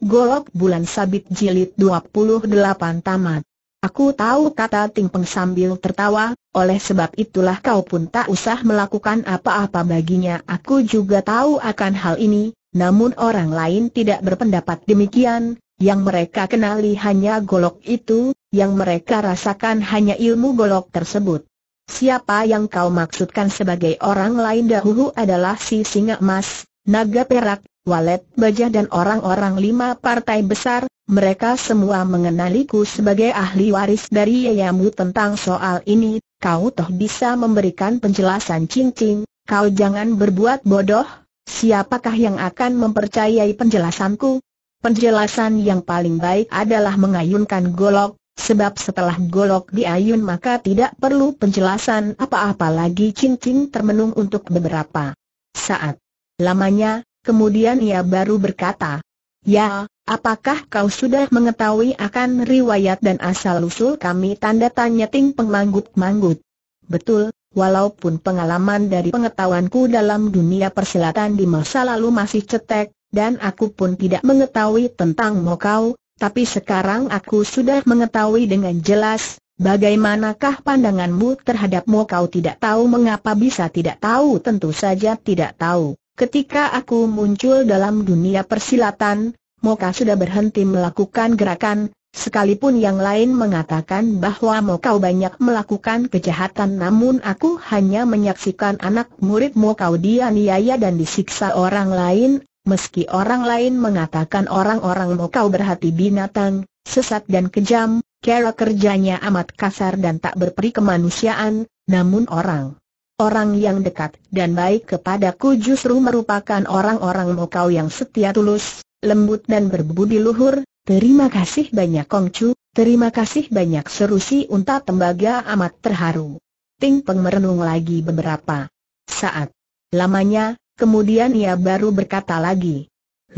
Golok Bulan Sabit Jilid 28 Tamat Aku tahu kata Ting Peng sambil tertawa, oleh sebab itulah kau pun tak usah melakukan apa-apa baginya Aku juga tahu akan hal ini, namun orang lain tidak berpendapat demikian Yang mereka kenali hanya golok itu, yang mereka rasakan hanya ilmu golok tersebut Siapa yang kau maksudkan sebagai orang lain dahulu adalah si singa emas, naga perak, Walet Baja dan orang-orang lima partai besar, mereka semua mengenaliku sebagai ahli waris dari yayamu tentang soal ini, kau toh bisa memberikan penjelasan cincin, kau jangan berbuat bodoh, siapakah yang akan mempercayai penjelasanku? Penjelasan yang paling baik adalah mengayunkan golok, sebab setelah golok diayun maka tidak perlu penjelasan apa-apa lagi cincin termenung untuk beberapa saat. Lamanya, Kemudian ia baru berkata, Ya, apakah kau sudah mengetahui akan riwayat dan asal-usul kami? Tanda tanya Ting pengmanggut manggut Betul, walaupun pengalaman dari pengetahuanku dalam dunia persilatan di masa lalu masih cetek, dan aku pun tidak mengetahui tentang Mokau, tapi sekarang aku sudah mengetahui dengan jelas, bagaimanakah pandanganmu terhadap Mokau tidak tahu mengapa bisa tidak tahu tentu saja tidak tahu. Ketika aku muncul dalam dunia persilatan, Moka sudah berhenti melakukan gerakan, sekalipun yang lain mengatakan bahwa Moka banyak melakukan kejahatan namun aku hanya menyaksikan anak murid Mokau dianiaya dan disiksa orang lain, meski orang lain mengatakan orang-orang Moka berhati binatang, sesat dan kejam, cara kerjanya amat kasar dan tak berperi kemanusiaan, namun orang Orang yang dekat dan baik kepadaku justru merupakan orang-orang mukau yang setia tulus, lembut dan berbudi luhur. Terima kasih banyak Kongcu, terima kasih banyak seru si unta tembaga amat terharu. Ting Peng merenung lagi beberapa saat. Lamanya, kemudian ia baru berkata lagi,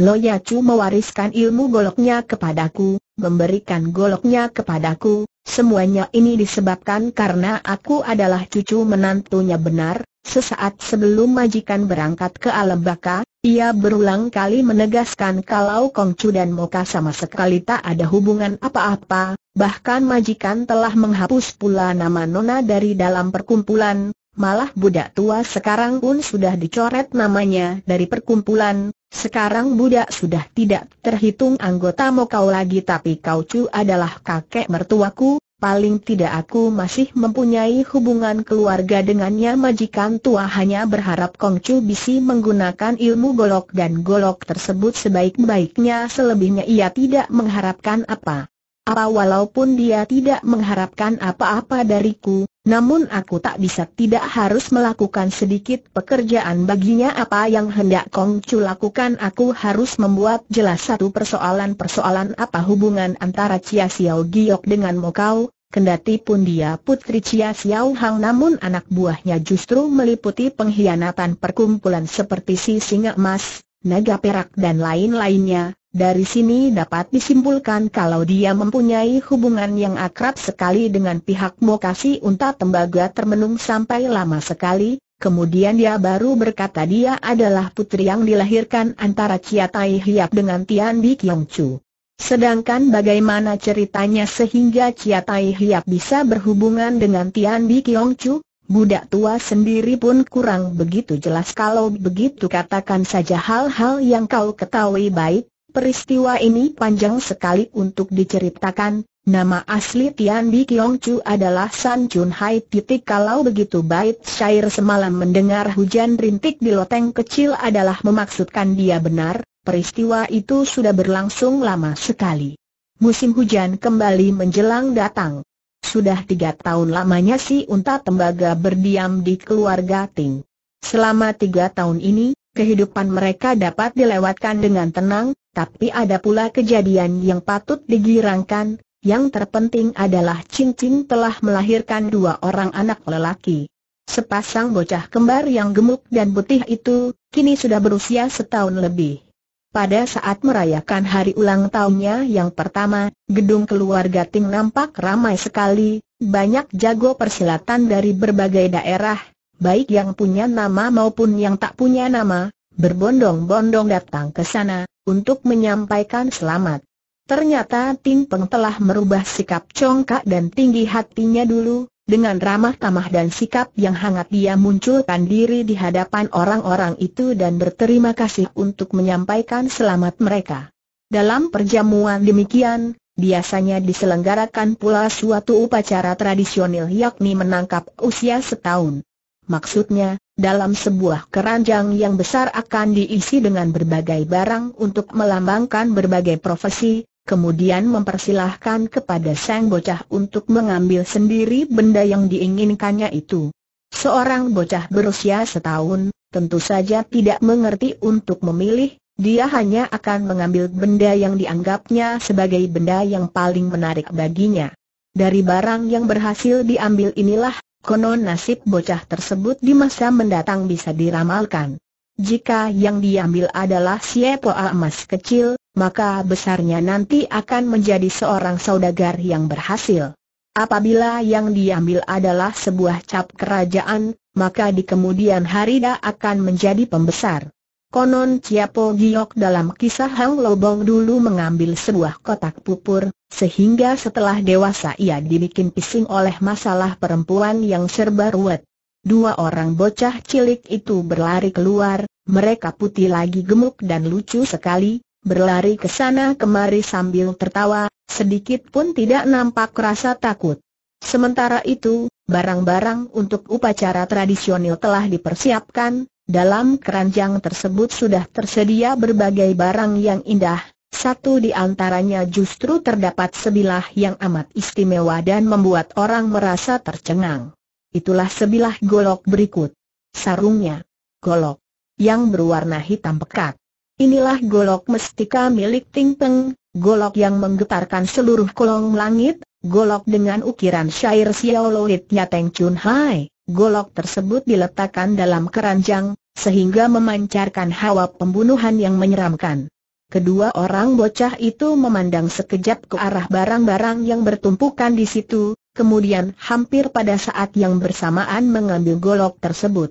ya Chu mewariskan ilmu goloknya kepadaku, memberikan goloknya kepadaku, semuanya ini disebabkan karena aku adalah cucu menantunya benar, sesaat sebelum majikan berangkat ke alam baka, ia berulang kali menegaskan kalau Kongcu dan Moka sama sekali tak ada hubungan apa-apa, bahkan majikan telah menghapus pula nama Nona dari dalam perkumpulan, Malah budak tua sekarang pun sudah dicoret namanya dari perkumpulan, sekarang budak sudah tidak terhitung anggota kau lagi tapi kau cu adalah kakek mertuaku, paling tidak aku masih mempunyai hubungan keluarga dengannya majikan tua hanya berharap Kong Chu bisa menggunakan ilmu golok dan golok tersebut sebaik-baiknya selebihnya ia tidak mengharapkan apa. Apa walaupun dia tidak mengharapkan apa-apa dariku, namun aku tak bisa tidak harus melakukan sedikit pekerjaan baginya apa yang hendak Kong Chu lakukan aku harus membuat jelas satu persoalan-persoalan apa hubungan antara Chia Xiao Giok dengan Mokau, kendati pun dia putri Chia Xiao Hang namun anak buahnya justru meliputi pengkhianatan perkumpulan seperti si singa emas, naga perak dan lain-lainnya, dari sini dapat disimpulkan kalau dia mempunyai hubungan yang akrab sekali dengan pihak Mokasi Unta Tembaga termenung sampai lama sekali, kemudian dia baru berkata dia adalah putri yang dilahirkan antara Chia Tai Hiap dengan Tian Bi Kiong Chu. Sedangkan bagaimana ceritanya sehingga Chia Tai Hiap bisa berhubungan dengan Tian Bi Kiong Chu? Budak tua sendiri pun kurang begitu jelas kalau begitu katakan saja hal-hal yang kau ketahui baik, Peristiwa ini panjang sekali untuk diceritakan, nama asli Tian Bi Kiong Chu adalah San Chun Hai. Titik kalau begitu bait syair semalam mendengar hujan rintik di loteng kecil adalah memaksudkan dia benar, peristiwa itu sudah berlangsung lama sekali. Musim hujan kembali menjelang datang. Sudah tiga tahun lamanya si unta tembaga berdiam di keluarga Ting. Selama tiga tahun ini, kehidupan mereka dapat dilewatkan dengan tenang, tapi ada pula kejadian yang patut digirangkan, yang terpenting adalah Cincin telah melahirkan dua orang anak lelaki. Sepasang bocah kembar yang gemuk dan putih itu, kini sudah berusia setahun lebih. Pada saat merayakan hari ulang tahunnya yang pertama, gedung keluarga Ting nampak ramai sekali, banyak jago persilatan dari berbagai daerah, baik yang punya nama maupun yang tak punya nama, berbondong-bondong datang ke sana, untuk menyampaikan selamat. Ternyata Ting Peng telah merubah sikap congkak dan tinggi hatinya dulu, dengan ramah tamah dan sikap yang hangat dia munculkan diri di hadapan orang-orang itu dan berterima kasih untuk menyampaikan selamat mereka. Dalam perjamuan demikian, biasanya diselenggarakan pula suatu upacara tradisional yakni menangkap usia setahun. Maksudnya, dalam sebuah keranjang yang besar akan diisi dengan berbagai barang untuk melambangkan berbagai profesi, kemudian mempersilahkan kepada sang bocah untuk mengambil sendiri benda yang diinginkannya itu. Seorang bocah berusia setahun, tentu saja tidak mengerti untuk memilih, dia hanya akan mengambil benda yang dianggapnya sebagai benda yang paling menarik baginya. Dari barang yang berhasil diambil inilah Konon nasib bocah tersebut di masa mendatang bisa diramalkan. Jika yang diambil adalah siepoa emas kecil, maka besarnya nanti akan menjadi seorang saudagar yang berhasil. Apabila yang diambil adalah sebuah cap kerajaan, maka di kemudian hari dia akan menjadi pembesar. Konon Ciapo Giok dalam kisah Hang Lobong dulu mengambil sebuah kotak pupur, sehingga setelah dewasa ia dibikin pising oleh masalah perempuan yang serba ruwet. Dua orang bocah cilik itu berlari keluar, mereka putih lagi gemuk dan lucu sekali, berlari ke sana kemari sambil tertawa, sedikit pun tidak nampak rasa takut. Sementara itu, barang-barang untuk upacara tradisional telah dipersiapkan, dalam keranjang tersebut sudah tersedia berbagai barang yang indah, satu di antaranya justru terdapat sebilah yang amat istimewa dan membuat orang merasa tercengang. Itulah sebilah golok berikut. Sarungnya. Golok. Yang berwarna hitam pekat. Inilah golok mestika milik Ting Peng, golok yang menggetarkan seluruh kolong langit, golok dengan ukiran syair Xiaoloitnya Teng Chun Hai golok tersebut diletakkan dalam keranjang, sehingga memancarkan hawa pembunuhan yang menyeramkan. Kedua orang bocah itu memandang sekejap ke arah barang-barang yang bertumpukan di situ, kemudian hampir pada saat yang bersamaan mengambil golok tersebut.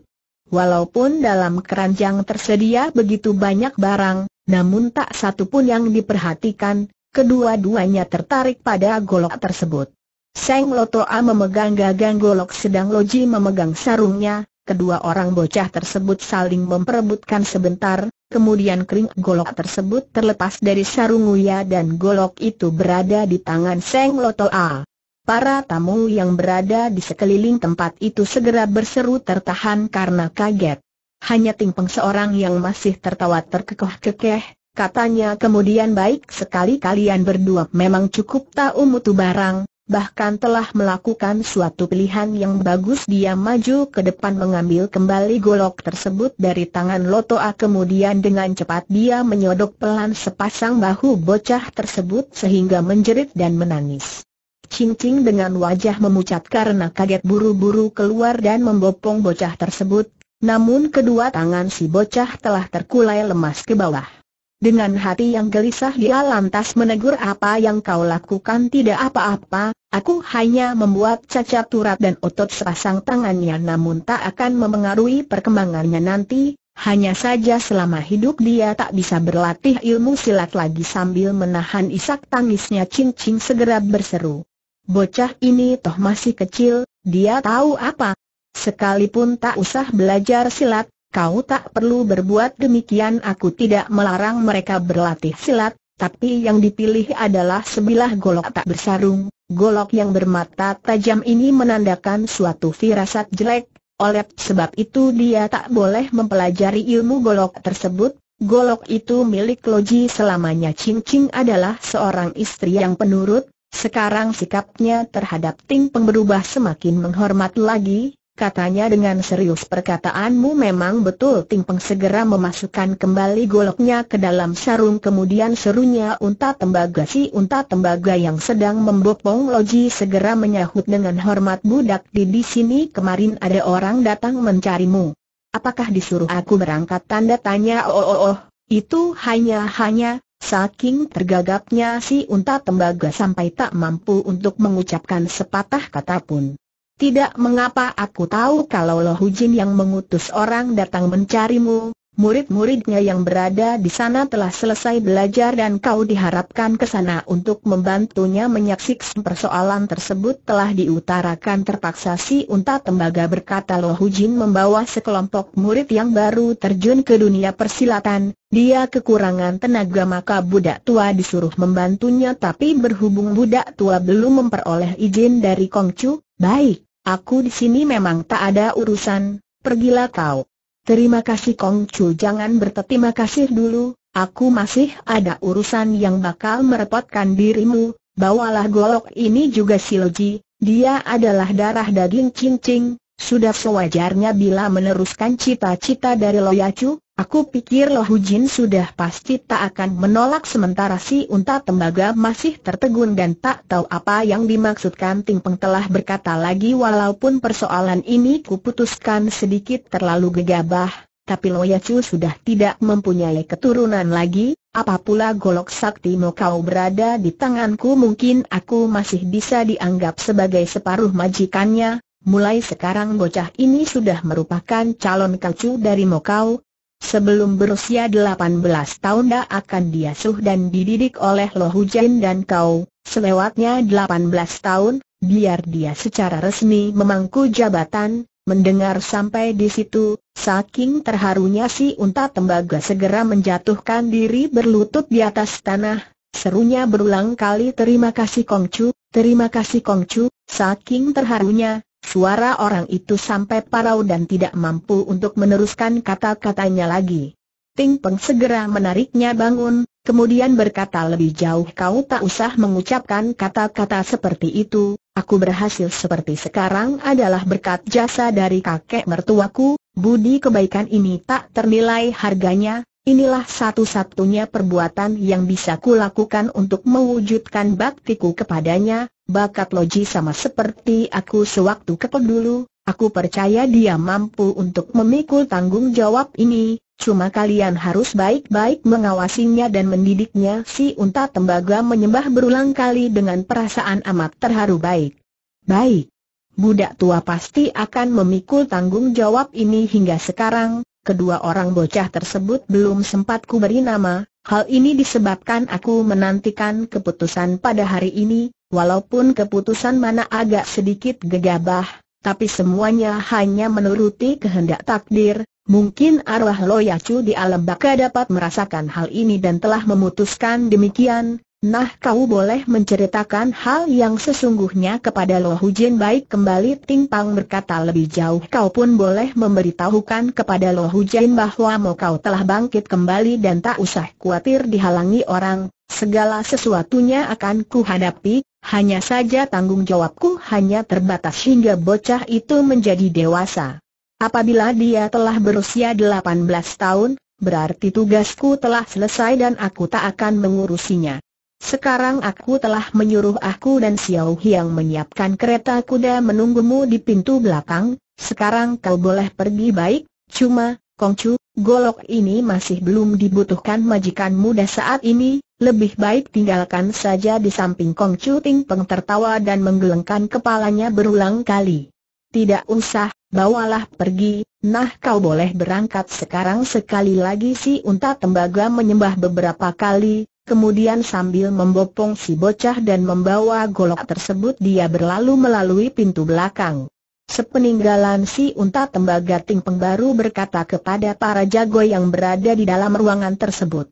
Walaupun dalam keranjang tersedia begitu banyak barang, namun tak satu pun yang diperhatikan, kedua-duanya tertarik pada golok tersebut. Seng Lotoa memegang gagang golok sedang Loji memegang sarungnya, kedua orang bocah tersebut saling memperebutkan sebentar, kemudian kering golok tersebut terlepas dari sarung Uya dan golok itu berada di tangan Seng Lotoa. Para tamu yang berada di sekeliling tempat itu segera berseru tertahan karena kaget. Hanya Tingpeng seorang yang masih tertawa terkekeh-kekeh, Katanya kemudian baik sekali kalian berdua memang cukup tahu mutu barang, bahkan telah melakukan suatu pilihan yang bagus dia maju ke depan mengambil kembali golok tersebut dari tangan Lotoa ah, kemudian dengan cepat dia menyodok pelan sepasang bahu bocah tersebut sehingga menjerit dan menangis. Cincing dengan wajah memucat karena kaget buru-buru keluar dan membopong bocah tersebut, namun kedua tangan si bocah telah terkulai lemas ke bawah. Dengan hati yang gelisah dia lantas menegur apa yang kau lakukan tidak apa-apa, aku hanya membuat cacat urat dan otot sepasang tangannya namun tak akan memengaruhi perkembangannya nanti, hanya saja selama hidup dia tak bisa berlatih ilmu silat lagi sambil menahan isak tangisnya cincin segera berseru. Bocah ini toh masih kecil, dia tahu apa? Sekalipun tak usah belajar silat, Kau tak perlu berbuat demikian aku tidak melarang mereka berlatih silat, tapi yang dipilih adalah sebilah golok tak bersarung. Golok yang bermata tajam ini menandakan suatu firasat jelek, oleh sebab itu dia tak boleh mempelajari ilmu golok tersebut. Golok itu milik Loji selamanya Cincing adalah seorang istri yang penurut, sekarang sikapnya terhadap Ting Peng berubah semakin menghormat lagi, katanya dengan serius perkataanmu memang betul Ting Peng segera memasukkan kembali goloknya ke dalam sarung kemudian serunya unta tembaga si unta tembaga yang sedang membopong loji segera menyahut dengan hormat budak di di sini kemarin ada orang datang mencarimu. Apakah disuruh aku berangkat tanda tanya oh oh oh, oh. itu hanya-hanya, saking tergagapnya si unta tembaga sampai tak mampu untuk mengucapkan sepatah kata pun. Tidak mengapa aku tahu kalau Lo Jin yang mengutus orang datang mencarimu, murid-muridnya yang berada di sana telah selesai belajar dan kau diharapkan ke sana untuk membantunya menyaksikan persoalan tersebut telah diutarakan terpaksa si unta tembaga berkata Lo Jin membawa sekelompok murid yang baru terjun ke dunia persilatan, dia kekurangan tenaga maka budak tua disuruh membantunya tapi berhubung budak tua belum memperoleh izin dari Kongcu, baik, Aku di sini memang tak ada urusan, pergilah kau. Terima kasih Kong Chu jangan berterima kasih dulu, aku masih ada urusan yang bakal merepotkan dirimu, bawalah golok ini juga Silji, dia adalah darah daging cincing, sudah sewajarnya bila meneruskan cita-cita dari Loyacu, Aku pikir Loh Hujin sudah pasti tak akan menolak sementara si unta tembaga masih tertegun dan tak tahu apa yang dimaksudkan Ting Peng telah berkata lagi walaupun persoalan ini kuputuskan sedikit terlalu gegabah, tapi Loya Chu sudah tidak mempunyai keturunan lagi, Apapula golok sakti mau kau berada di tanganku mungkin aku masih bisa dianggap sebagai separuh majikannya, Mulai sekarang bocah ini sudah merupakan calon kacu dari Mokau, Sebelum berusia 18 tahun dah akan diasuh dan dididik oleh Lo Hujan dan kau, selewatnya 18 tahun, biar dia secara resmi memangku jabatan, mendengar sampai di situ, saking terharunya si unta tembaga segera menjatuhkan diri berlutut di atas tanah, serunya berulang kali terima kasih Kongcu, terima kasih Kongcu, saking terharunya, Suara orang itu sampai parau dan tidak mampu untuk meneruskan kata-katanya lagi. Ting Peng segera menariknya bangun, kemudian berkata lebih jauh kau tak usah mengucapkan kata-kata seperti itu, aku berhasil seperti sekarang adalah berkat jasa dari kakek mertuaku, budi kebaikan ini tak ternilai harganya, inilah satu-satunya perbuatan yang bisa kulakukan untuk mewujudkan baktiku kepadanya, bakat Loji sama seperti aku sewaktu kepon dulu, aku percaya dia mampu untuk memikul tanggung jawab ini, cuma kalian harus baik-baik mengawasinya dan mendidiknya si unta tembaga menyembah berulang kali dengan perasaan amat terharu baik. Baik. Budak tua pasti akan memikul tanggung jawab ini hingga sekarang, Kedua orang bocah tersebut belum sempat ku beri nama, hal ini disebabkan aku menantikan keputusan pada hari ini, Walaupun keputusan mana agak sedikit gegabah, tapi semuanya hanya menuruti kehendak takdir, mungkin arwah Loyacu di alam baka dapat merasakan hal ini dan telah memutuskan demikian, nah kau boleh menceritakan hal yang sesungguhnya kepada Lo Hujin baik kembali Ting Pang berkata lebih jauh kau pun boleh memberitahukan kepada Lo Hujin bahwa mau kau telah bangkit kembali dan tak usah khawatir dihalangi orang, segala sesuatunya akan kuhadapi, hanya saja tanggung jawabku hanya terbatas hingga bocah itu menjadi dewasa. Apabila dia telah berusia 18 tahun, berarti tugasku telah selesai dan aku tak akan mengurusinya. Sekarang aku telah menyuruh aku dan Xiao Hiang menyiapkan kereta kuda menunggumu di pintu belakang, sekarang kau boleh pergi baik, cuma, Kongcu, golok ini masih belum dibutuhkan majikan muda saat ini, lebih baik tinggalkan saja di samping Kongcu Ting Peng tertawa dan menggelengkan kepalanya berulang kali. Tidak usah, bawalah pergi, nah kau boleh berangkat sekarang sekali lagi si unta tembaga menyembah beberapa kali, kemudian sambil membopong si bocah dan membawa golok tersebut dia berlalu melalui pintu belakang. Sepeninggalan si unta tembaga Ting Pengbaru berkata kepada para jago yang berada di dalam ruangan tersebut.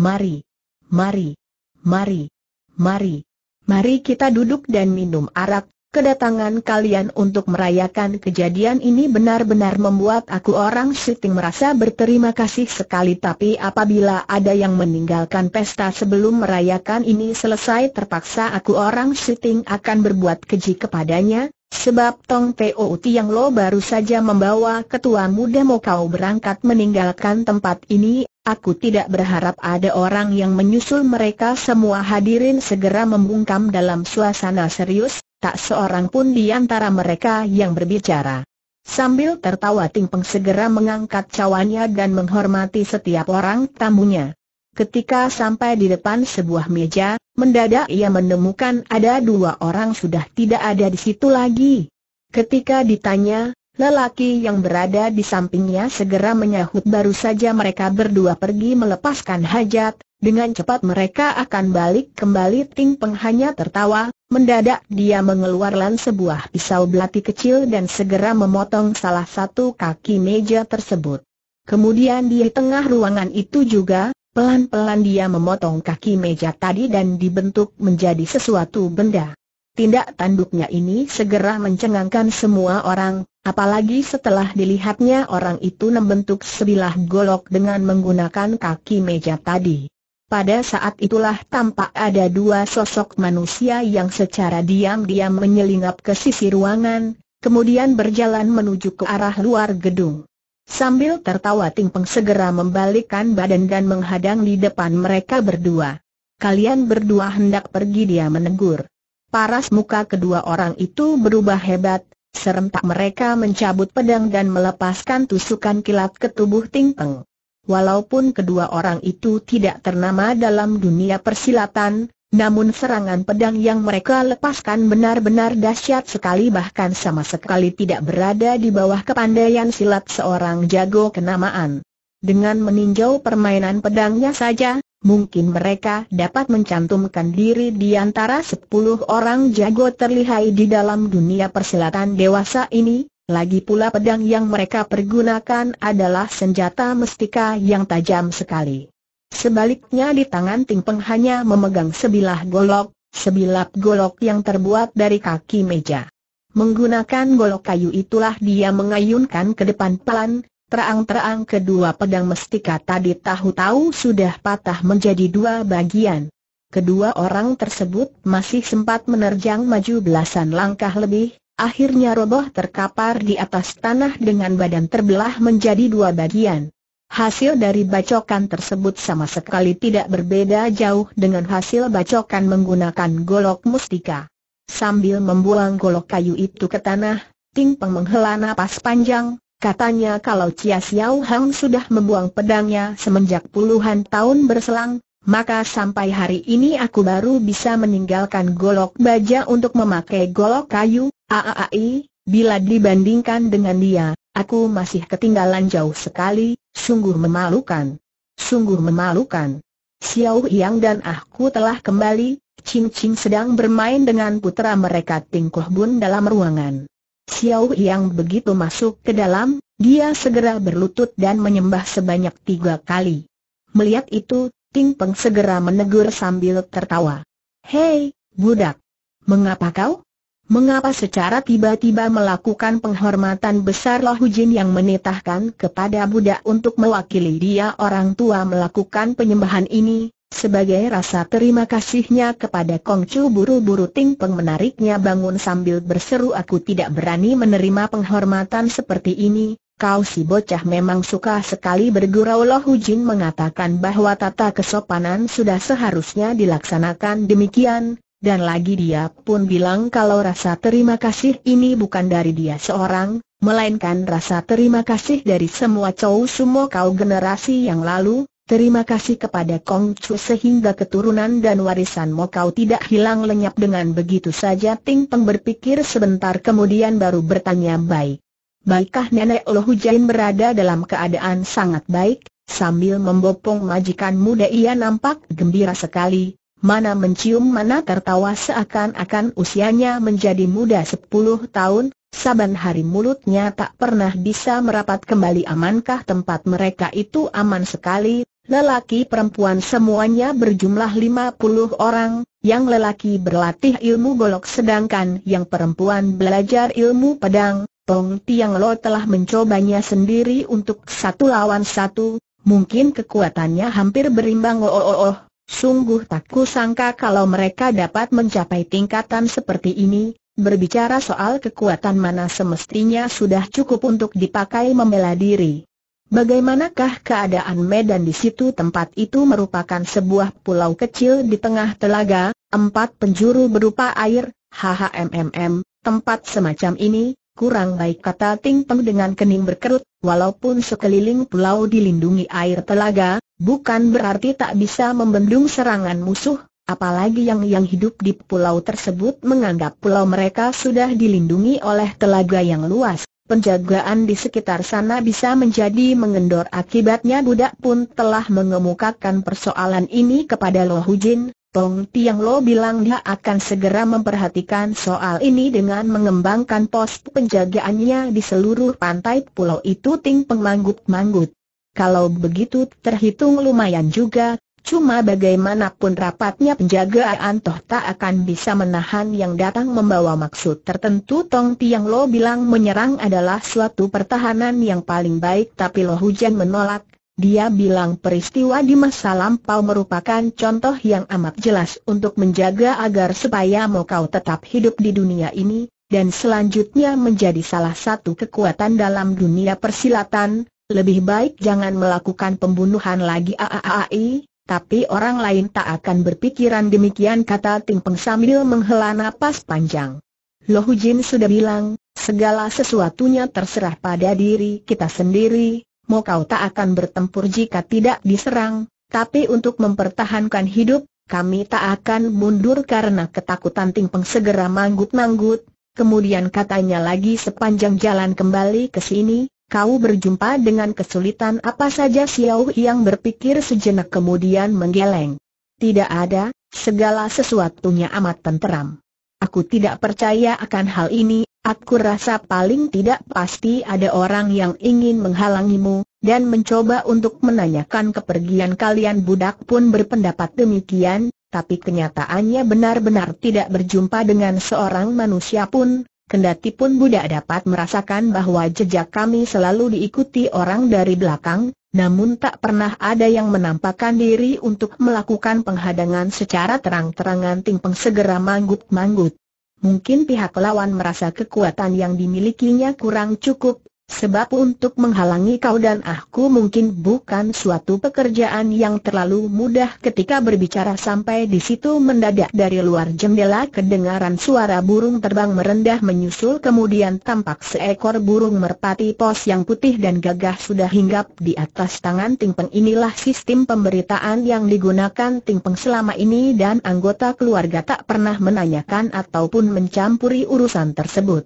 Mari, mari, mari, mari, mari kita duduk dan minum arak. Kedatangan kalian untuk merayakan kejadian ini benar-benar membuat aku orang syuting merasa berterima kasih sekali tapi apabila ada yang meninggalkan pesta sebelum merayakan ini selesai terpaksa aku orang syuting akan berbuat keji kepadanya, Sebab Tong Uti yang Lo baru saja membawa ketua muda kau berangkat meninggalkan tempat ini, aku tidak berharap ada orang yang menyusul mereka semua hadirin segera membungkam dalam suasana serius, tak seorang pun di antara mereka yang berbicara. Sambil tertawa Ting Peng segera mengangkat cawannya dan menghormati setiap orang tamunya. Ketika sampai di depan sebuah meja, Mendadak ia menemukan ada dua orang sudah tidak ada di situ lagi. Ketika ditanya, lelaki yang berada di sampingnya segera menyahut baru saja mereka berdua pergi melepaskan hajat, dengan cepat mereka akan balik kembali Ting Peng hanya tertawa, mendadak dia mengeluarkan sebuah pisau belati kecil dan segera memotong salah satu kaki meja tersebut. Kemudian di tengah ruangan itu juga, Pelan-pelan dia memotong kaki meja tadi dan dibentuk menjadi sesuatu benda. Tindak tanduknya ini segera mencengangkan semua orang, apalagi setelah dilihatnya orang itu membentuk sebilah golok dengan menggunakan kaki meja tadi. Pada saat itulah tampak ada dua sosok manusia yang secara diam-diam menyelinap ke sisi ruangan, kemudian berjalan menuju ke arah luar gedung. Sambil tertawa Ting Peng segera membalikkan badan dan menghadang di depan mereka berdua. Kalian berdua hendak pergi dia menegur. Paras muka kedua orang itu berubah hebat, serentak mereka mencabut pedang dan melepaskan tusukan kilat ke tubuh Ting Peng. Walaupun kedua orang itu tidak ternama dalam dunia persilatan, namun serangan pedang yang mereka lepaskan benar-benar dahsyat sekali bahkan sama sekali tidak berada di bawah kepandaian silat seorang jago kenamaan. Dengan meninjau permainan pedangnya saja, mungkin mereka dapat mencantumkan diri di antara sepuluh orang jago terlihai di dalam dunia persilatan dewasa ini, lagi pula pedang yang mereka pergunakan adalah senjata mestika yang tajam sekali. Sebaliknya di tangan Ting Peng hanya memegang sebilah golok, sebilah golok yang terbuat dari kaki meja. Menggunakan golok kayu itulah dia mengayunkan ke depan pelan, terang-terang kedua pedang mestika tadi tahu-tahu sudah patah menjadi dua bagian. Kedua orang tersebut masih sempat menerjang maju belasan langkah lebih, akhirnya roboh terkapar di atas tanah dengan badan terbelah menjadi dua bagian. Hasil dari bacokan tersebut sama sekali tidak berbeda jauh dengan hasil bacokan menggunakan golok mustika. Sambil membuang golok kayu itu ke tanah, Ting Peng menghela napas panjang, katanya kalau Chia Xiao Hang sudah membuang pedangnya semenjak puluhan tahun berselang, maka sampai hari ini aku baru bisa meninggalkan golok baja untuk memakai golok kayu, aaai, Bila dibandingkan dengan dia, aku masih ketinggalan jauh sekali, sungguh memalukan. Sungguh memalukan. Xiao Yang dan aku telah kembali, Ching Ching sedang bermain dengan putra mereka Ting Koh Bun dalam ruangan. Xiao Yang begitu masuk ke dalam, dia segera berlutut dan menyembah sebanyak tiga kali. Melihat itu, Ting Peng segera menegur sambil tertawa. Hei, budak! Mengapa kau? Mengapa secara tiba-tiba melakukan penghormatan besar Loh Hujin yang menitahkan kepada Buddha untuk mewakili dia orang tua melakukan penyembahan ini, sebagai rasa terima kasihnya kepada Kongcu. buru-buru Ting Peng menariknya bangun sambil berseru aku tidak berani menerima penghormatan seperti ini, kau si bocah memang suka sekali bergurau Loh Jin mengatakan bahwa tata kesopanan sudah seharusnya dilaksanakan demikian, dan lagi dia pun bilang kalau rasa terima kasih ini bukan dari dia seorang, melainkan rasa terima kasih dari semua cowok semua kau generasi yang lalu, terima kasih kepada Kong Chu sehingga keturunan dan warisan Mo kau tidak hilang lenyap dengan begitu saja Ting Peng berpikir sebentar kemudian baru bertanya baik. Baikkah nenek Lo Jin berada dalam keadaan sangat baik, Sambil membopong majikan muda ia nampak gembira sekali, mana mencium mana tertawa seakan-akan usianya menjadi muda sepuluh tahun, saban hari mulutnya tak pernah bisa merapat kembali amankah tempat mereka itu aman sekali, Lelaki perempuan semuanya berjumlah lima puluh orang, yang lelaki berlatih ilmu golok sedangkan yang perempuan belajar ilmu pedang. Tong Tiang Lo telah mencobanya sendiri untuk satu lawan satu, mungkin kekuatannya hampir berimbang oh oh oh, oh. Sungguh tak kusangka kalau mereka dapat mencapai tingkatan seperti ini, berbicara soal kekuatan mana semestinya sudah cukup untuk dipakai membela diri. Bagaimanakah keadaan medan di situ tempat itu merupakan sebuah pulau kecil di tengah telaga, empat penjuru berupa air, HHMMM, tempat semacam ini, kurang baik kata Ting Peng dengan kening berkerut, walaupun sekeliling pulau dilindungi air telaga, bukan berarti tak bisa membendung serangan musuh, apalagi yang yang hidup di pulau tersebut menganggap pulau mereka sudah dilindungi oleh telaga yang luas. Penjagaan di sekitar sana bisa menjadi mengendor akibatnya budak pun telah mengemukakan persoalan ini kepada Lo Hujin. Tong Tiang Lo bilang dia akan segera memperhatikan soal ini dengan mengembangkan pos penjagaannya di seluruh pantai pulau itu Ting Pengmanggut-manggut. Kalau begitu terhitung lumayan juga, cuma bagaimanapun rapatnya penjagaan toh tak akan bisa menahan yang datang membawa maksud tertentu Tong Tiang Lo bilang menyerang adalah suatu pertahanan yang paling baik tapi Lo Hujan menolak. Dia bilang peristiwa di masa lampau merupakan contoh yang amat jelas untuk menjaga agar supaya mau kau tetap hidup di dunia ini, dan selanjutnya menjadi salah satu kekuatan dalam dunia persilatan, lebih baik jangan melakukan pembunuhan lagi aaai, tapi orang lain tak akan berpikiran demikian kata Ting Peng sambil menghela napas panjang. Lo Hu Jin sudah bilang, segala sesuatunya terserah pada diri kita sendiri, mau kau tak akan bertempur jika tidak diserang, tapi untuk mempertahankan hidup, kami tak akan mundur karena ketakutan Ting Peng segera manggut-manggut, kemudian katanya lagi sepanjang jalan kembali ke sini, kau berjumpa dengan kesulitan apa saja Xiao yang berpikir sejenak kemudian menggeleng. Tidak ada, segala sesuatunya amat tenteram. Aku tidak percaya akan hal ini, aku rasa paling tidak pasti ada orang yang ingin menghalangimu, dan mencoba untuk menanyakan kepergian kalian budak pun berpendapat demikian, tapi kenyataannya benar-benar tidak berjumpa dengan seorang manusia pun, Kendati pun budak dapat merasakan bahwa jejak kami selalu diikuti orang dari belakang, namun tak pernah ada yang menampakkan diri untuk melakukan penghadangan secara terang-terangan Ting Peng segera manggut-manggut. Mungkin pihak lawan merasa kekuatan yang dimilikinya kurang cukup Sebab untuk menghalangi kau dan aku mungkin bukan suatu pekerjaan yang terlalu mudah ketika berbicara sampai di situ mendadak dari luar jendela kedengaran suara burung terbang merendah menyusul kemudian tampak seekor burung merpati pos yang putih dan gagah sudah hinggap di atas tangan Tingpeng inilah sistem pemberitaan yang digunakan Tingpeng selama ini dan anggota keluarga tak pernah menanyakan ataupun mencampuri urusan tersebut.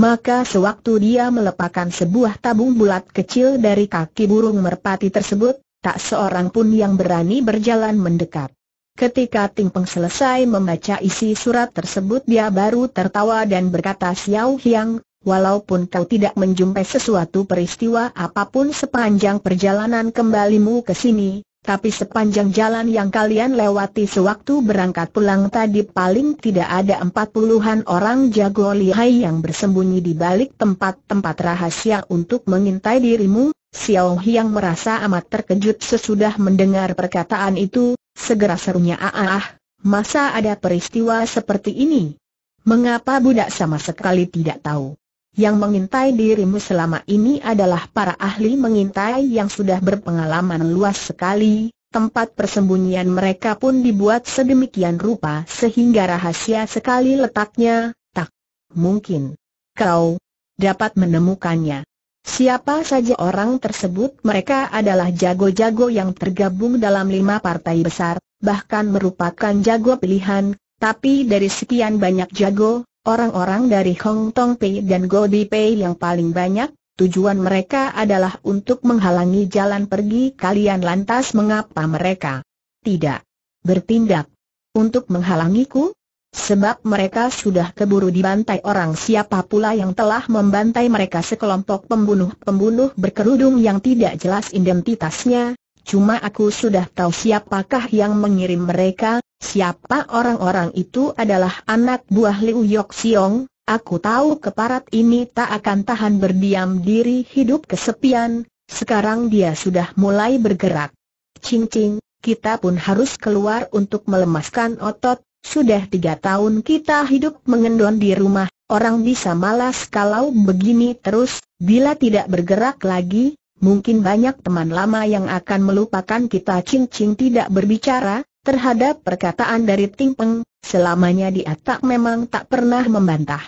Maka sewaktu dia melepaskan sebuah tabung bulat kecil dari kaki burung merpati tersebut, tak seorang pun yang berani berjalan mendekat. Ketika Ting Peng selesai membaca isi surat tersebut dia baru tertawa dan berkata Xiao Hiang, walaupun kau tidak menjumpai sesuatu peristiwa apapun sepanjang perjalanan kembalimu ke sini, tapi sepanjang jalan yang kalian lewati sewaktu berangkat pulang tadi paling tidak ada empat puluhan orang jago lihai yang bersembunyi di balik tempat-tempat rahasia untuk mengintai dirimu, Xiao Hiang merasa amat terkejut sesudah mendengar perkataan itu, segera serunya ah ah, masa ada peristiwa seperti ini? Mengapa budak sama sekali tidak tahu? Yang mengintai dirimu selama ini adalah para ahli mengintai yang sudah berpengalaman luas sekali, tempat persembunyian mereka pun dibuat sedemikian rupa sehingga rahasia sekali letaknya, tak mungkin kau dapat menemukannya. Siapa saja orang tersebut mereka adalah jago-jago yang tergabung dalam lima partai besar, bahkan merupakan jago pilihan, tapi dari sekian banyak jago, Orang-orang dari Hong Tong Pei dan Go Di Pei yang paling banyak, tujuan mereka adalah untuk menghalangi jalan pergi kalian lantas mengapa mereka tidak bertindak untuk menghalangiku? Sebab mereka sudah keburu dibantai orang siapa pula yang telah membantai mereka sekelompok pembunuh-pembunuh berkerudung yang tidak jelas identitasnya Cuma aku sudah tahu siapakah yang mengirim mereka, Siapa orang-orang itu adalah anak buah Liu Yok Siong, aku tahu keparat ini tak akan tahan berdiam diri hidup kesepian, sekarang dia sudah mulai bergerak. Cing Cing, kita pun harus keluar untuk melemaskan otot, sudah tiga tahun kita hidup mengendon di rumah, orang bisa malas kalau begini terus, bila tidak bergerak lagi, mungkin banyak teman lama yang akan melupakan kita Cing Cing tidak berbicara, Terhadap perkataan dari Ting Peng, selamanya dia tak memang tak pernah membantah.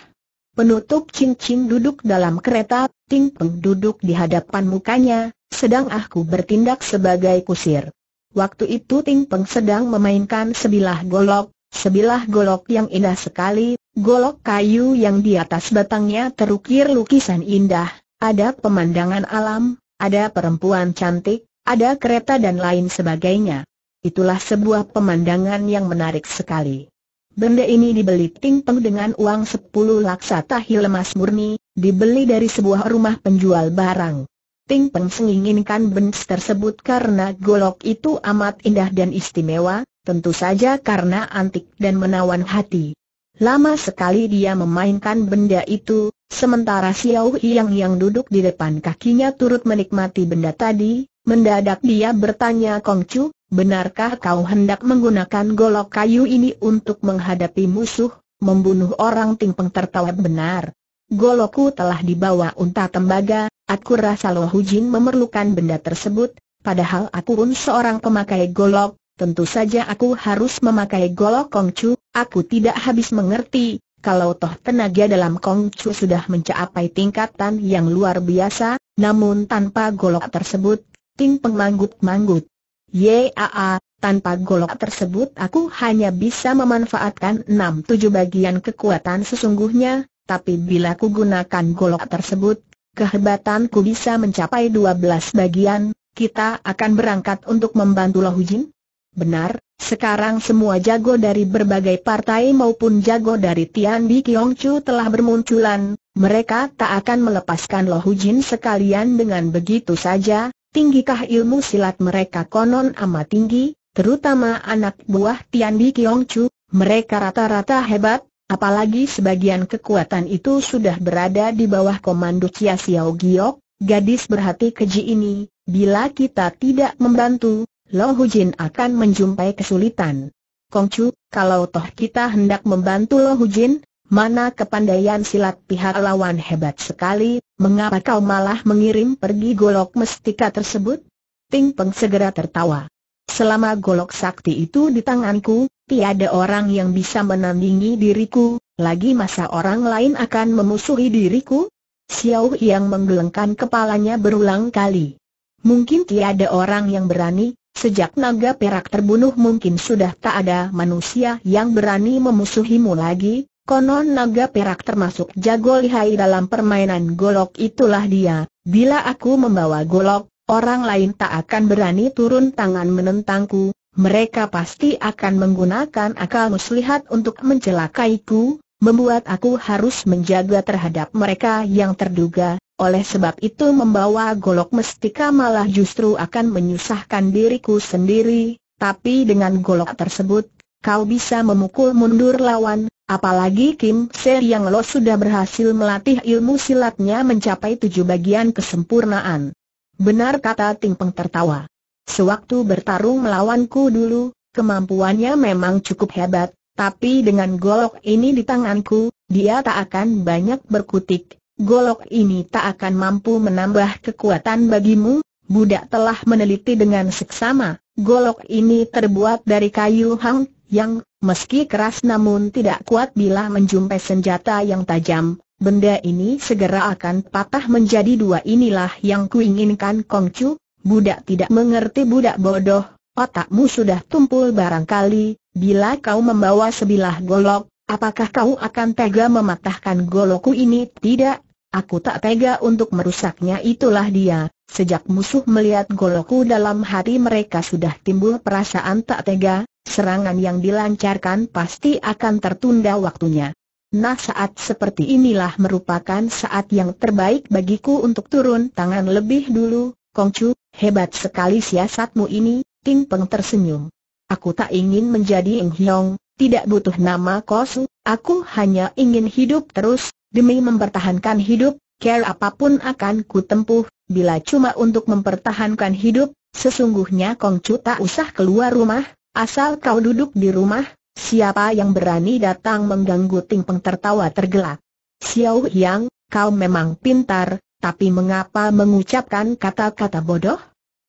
Penutup cincin duduk dalam kereta, Ting Peng duduk di hadapan mukanya, sedang aku bertindak sebagai kusir. Waktu itu Ting Peng sedang memainkan sebilah golok, sebilah golok yang indah sekali, golok kayu yang di atas batangnya terukir lukisan indah, ada pemandangan alam, ada perempuan cantik, ada kereta dan lain sebagainya. Itulah sebuah pemandangan yang menarik sekali. Benda ini dibeli Ting Peng dengan uang 10 laksa tahil emas murni, dibeli dari sebuah rumah penjual barang. Ting Peng menginginkan benda tersebut karena golok itu amat indah dan istimewa, tentu saja karena antik dan menawan hati. Lama sekali dia memainkan benda itu, sementara Xiao Yang yang duduk di depan kakinya turut menikmati benda tadi, mendadak dia bertanya Kongcu, benarkah kau hendak menggunakan golok kayu ini untuk menghadapi musuh, membunuh orang Tingpeng tertawa benar. Golokku telah dibawa unta tembaga, aku rasa Lo Hujin memerlukan benda tersebut, padahal aku pun seorang pemakai golok, tentu saja aku harus memakai golok kongcu, aku tidak habis mengerti, kalau toh tenaga dalam kongcu sudah mencapai tingkatan yang luar biasa, namun tanpa golok tersebut, Ting manggut-manggut. Yaa, tanpa golok tersebut aku hanya bisa memanfaatkan enam, tujuh bagian kekuatan sesungguhnya, tapi bila ku gunakan golok tersebut, kehebatanku bisa mencapai dua belas bagian, kita akan berangkat untuk membantu Lohujin? Benar, sekarang semua jago dari berbagai partai maupun jago dari Tian Di Chu telah bermunculan, mereka tak akan melepaskan Lohujin sekalian dengan begitu saja, Tinggikah ilmu silat mereka konon amat tinggi, terutama anak buah Tian Di Kiong Chu, mereka rata-rata hebat, apalagi sebagian kekuatan itu sudah berada di bawah komando Chia Xiao Giok, gadis berhati keji ini, bila kita tidak membantu, Lo Jin akan menjumpai kesulitan. Kong Chu, kalau toh kita hendak membantu Lo Jin. Mana kepandaian silat pihak lawan hebat sekali, mengapa kau malah mengirim pergi golok mestika tersebut? Ting Peng segera tertawa. Selama golok sakti itu di tanganku, tiada orang yang bisa menandingi diriku, lagi masa orang lain akan memusuhi diriku? Xiao yang menggelengkan kepalanya berulang kali. Mungkin tiada orang yang berani, sejak naga perak terbunuh mungkin sudah tak ada manusia yang berani memusuhimu lagi, Konon naga perak termasuk jago lihai dalam permainan golok itulah dia, bila aku membawa golok, orang lain tak akan berani turun tangan menentangku, mereka pasti akan menggunakan akal muslihat untuk mencelakaiku, membuat aku harus menjaga terhadap mereka yang terduga, oleh sebab itu membawa golok mestika malah justru akan menyusahkan diriku sendiri, tapi dengan golok tersebut, kau bisa memukul mundur lawan, Apalagi Kim Se Yang Lo sudah berhasil melatih ilmu silatnya mencapai tujuh bagian kesempurnaan. Benar kata Ting Peng tertawa. Sewaktu bertarung melawanku dulu, kemampuannya memang cukup hebat, tapi dengan golok ini di tanganku, dia tak akan banyak berkutik. Golok ini tak akan mampu menambah kekuatan bagimu, budak telah meneliti dengan seksama. Golok ini terbuat dari kayu hang yang, meski keras namun tidak kuat bila menjumpai senjata yang tajam, benda ini segera akan patah menjadi dua inilah yang kuinginkan Kong Chu, budak tidak mengerti budak bodoh, otakmu sudah tumpul barangkali, bila kau membawa sebilah golok, apakah kau akan tega mematahkan golokku ini? Tidak, Aku tak tega untuk merusaknya itulah dia, sejak musuh melihat golokku dalam hati mereka sudah timbul perasaan tak tega, serangan yang dilancarkan pasti akan tertunda waktunya. Nah saat seperti inilah merupakan saat yang terbaik bagiku untuk turun tangan lebih dulu, Kongcu, hebat sekali siasatmu ini, Ting Peng tersenyum. Aku tak ingin menjadi Ing Hiong, tidak butuh nama Kosu, aku hanya ingin hidup terus, demi mempertahankan hidup, care apapun akan ku tempuh, bila cuma untuk mempertahankan hidup, sesungguhnya Kongcu tak usah keluar rumah, Asal kau duduk di rumah, siapa yang berani datang mengganggu Ting Peng tertawa tergelak. Xiao Yang, kau memang pintar, tapi mengapa mengucapkan kata-kata bodoh?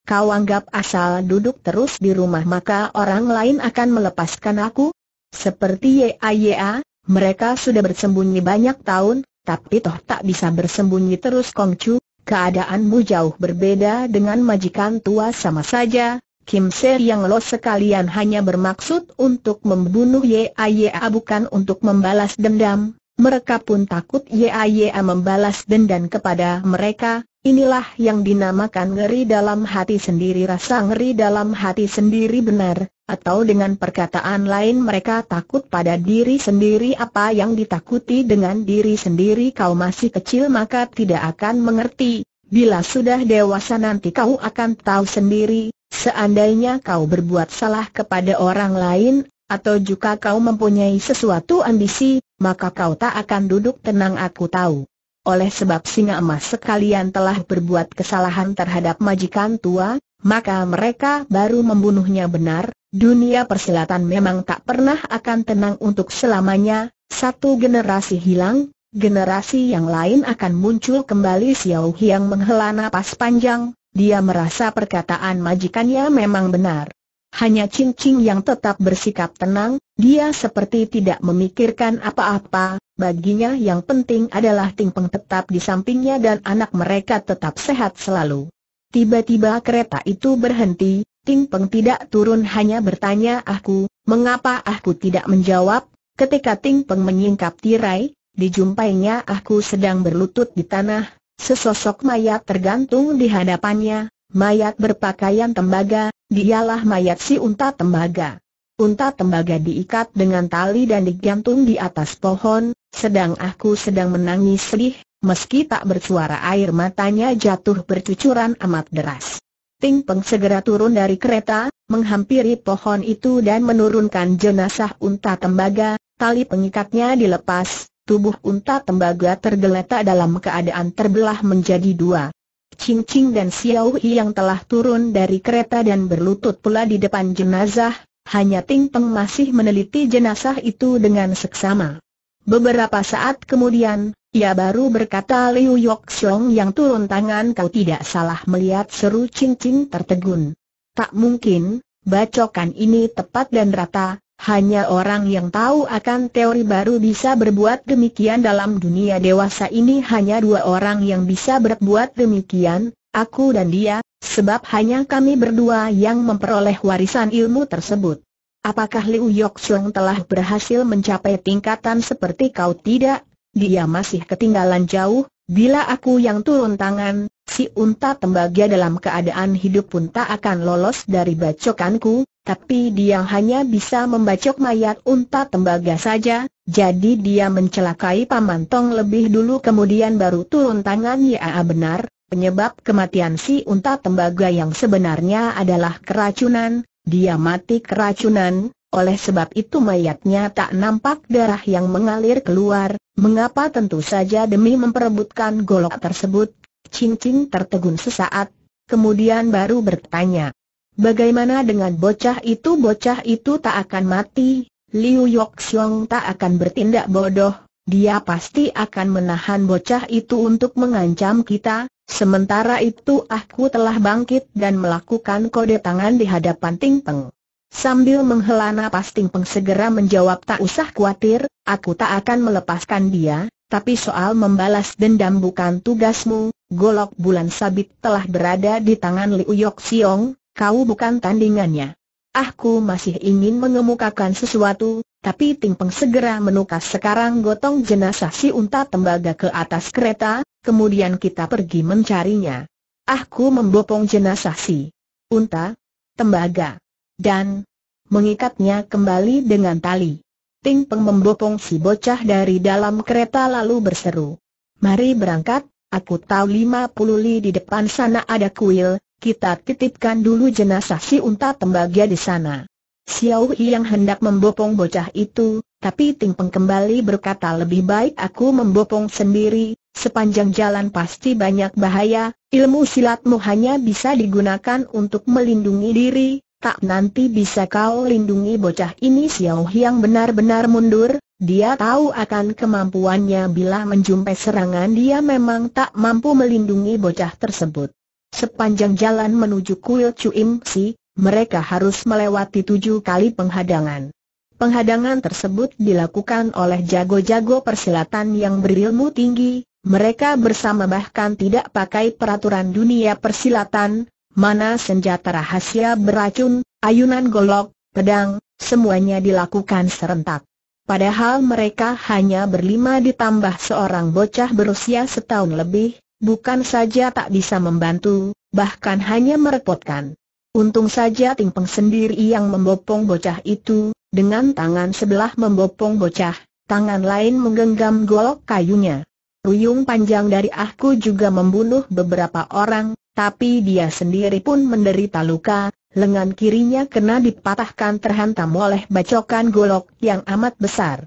Kau anggap asal duduk terus di rumah maka orang lain akan melepaskan aku? Seperti YAYA, mereka sudah bersembunyi banyak tahun, tapi toh tak bisa bersembunyi terus Kongcu, keadaanmu jauh berbeda dengan majikan tua sama saja, Kim Ser yang lo sekalian hanya bermaksud untuk membunuh Yaya bukan untuk membalas dendam. Mereka pun takut Yaya membalas dendam kepada mereka. Inilah yang dinamakan ngeri dalam hati sendiri rasa ngeri dalam hati sendiri benar, atau dengan perkataan lain mereka takut pada diri sendiri apa yang ditakuti dengan diri sendiri kau masih kecil maka tidak akan mengerti, Bila sudah dewasa nanti kau akan tahu sendiri, seandainya kau berbuat salah kepada orang lain, atau juga kau mempunyai sesuatu ambisi, maka kau tak akan duduk tenang aku tahu. Oleh sebab singa emas sekalian telah berbuat kesalahan terhadap majikan tua, maka mereka baru membunuhnya benar, dunia persilatan memang tak pernah akan tenang untuk selamanya, satu generasi hilang, generasi yang lain akan muncul kembali Xiao Hiang menghela napas panjang, dia merasa perkataan majikannya memang benar. Hanya Ching Ching yang tetap bersikap tenang, dia seperti tidak memikirkan apa-apa, baginya yang penting adalah Ting Peng tetap di sampingnya dan anak mereka tetap sehat selalu. Tiba-tiba kereta itu berhenti, Ting Peng tidak turun hanya bertanya aku, mengapa aku tidak menjawab? Ketika Ting Peng menyingkap tirai, dijumpainya aku sedang berlutut di tanah, sesosok mayat tergantung di hadapannya, mayat berpakaian tembaga, dialah mayat si unta tembaga. Unta tembaga diikat dengan tali dan digantung di atas pohon, sedang aku sedang menangis sedih, meski tak bersuara air matanya jatuh bercucuran amat deras. Ting Peng segera turun dari kereta, menghampiri pohon itu dan menurunkan jenazah unta tembaga, tali pengikatnya dilepas, Tubuh unta tembaga tergeletak dalam keadaan terbelah menjadi dua. Ching Ching dan Xiao Yi yang telah turun dari kereta dan berlutut pula di depan jenazah, hanya Ting Peng masih meneliti jenazah itu dengan seksama. Beberapa saat kemudian, ia baru berkata Liu Yok Xiong yang turun tangan kau tidak salah melihat seru Ching Ching tertegun. Tak mungkin, bacokan ini tepat dan rata, hanya orang yang tahu akan teori baru bisa berbuat demikian dalam dunia dewasa ini hanya dua orang yang bisa berbuat demikian, aku dan dia, sebab hanya kami berdua yang memperoleh warisan ilmu tersebut. Apakah Liu Yuxiang telah berhasil mencapai tingkatan seperti kau tidak? Dia masih ketinggalan jauh, bila aku yang turun tangan, si unta tembaga dalam keadaan hidup pun tak akan lolos dari bacokanku, tapi dia hanya bisa membacok mayat unta tembaga saja, jadi dia mencelakai Paman Tong lebih dulu kemudian baru turun tangan Ya ah, benar, penyebab kematian si unta tembaga yang sebenarnya adalah keracunan, dia mati keracunan, oleh sebab itu mayatnya tak nampak darah yang mengalir keluar, mengapa tentu saja demi memperebutkan golok tersebut, cincin tertegun sesaat, kemudian baru bertanya. Bagaimana dengan bocah itu? Bocah itu tak akan mati, Liu Yok tak akan bertindak bodoh, dia pasti akan menahan bocah itu untuk mengancam kita, sementara itu aku telah bangkit dan melakukan kode tangan di hadapan Ting Peng. Sambil menghela napas Ting Peng segera menjawab tak usah khawatir, aku tak akan melepaskan dia, tapi soal membalas dendam bukan tugasmu, golok bulan sabit telah berada di tangan Liu Yok kau bukan tandingannya. Aku masih ingin mengemukakan sesuatu, tapi Ting Peng segera menukas sekarang gotong jenazah si unta tembaga ke atas kereta, kemudian kita pergi mencarinya. Aku membopong jenazah si unta tembaga dan mengikatnya kembali dengan tali. Ting Peng membopong si bocah dari dalam kereta lalu berseru. Mari berangkat, aku tahu 50 li di depan sana ada kuil, kita titipkan dulu jenazah si unta tembaga di sana. Xiao Yi yang hendak membopong bocah itu, tapi Ting Peng kembali berkata lebih baik aku membopong sendiri, sepanjang jalan pasti banyak bahaya, ilmu silatmu hanya bisa digunakan untuk melindungi diri, tak nanti bisa kau lindungi bocah ini Xiao Yi yang benar-benar mundur, dia tahu akan kemampuannya bila menjumpai serangan dia memang tak mampu melindungi bocah tersebut. Sepanjang jalan menuju kuil Chuim Si, mereka harus melewati tujuh kali penghadangan. Penghadangan tersebut dilakukan oleh jago-jago persilatan yang berilmu tinggi, mereka bersama bahkan tidak pakai peraturan dunia persilatan, mana senjata rahasia beracun, ayunan golok, pedang, semuanya dilakukan serentak. Padahal mereka hanya berlima ditambah seorang bocah berusia setahun lebih, Bukan saja tak bisa membantu, bahkan hanya merepotkan. Untung saja Ting Peng sendiri yang membopong bocah itu, dengan tangan sebelah membopong bocah, tangan lain menggenggam golok kayunya. Ruyung panjang dari aku juga membunuh beberapa orang, tapi dia sendiri pun menderita luka, lengan kirinya kena dipatahkan terhantam oleh bacokan golok yang amat besar.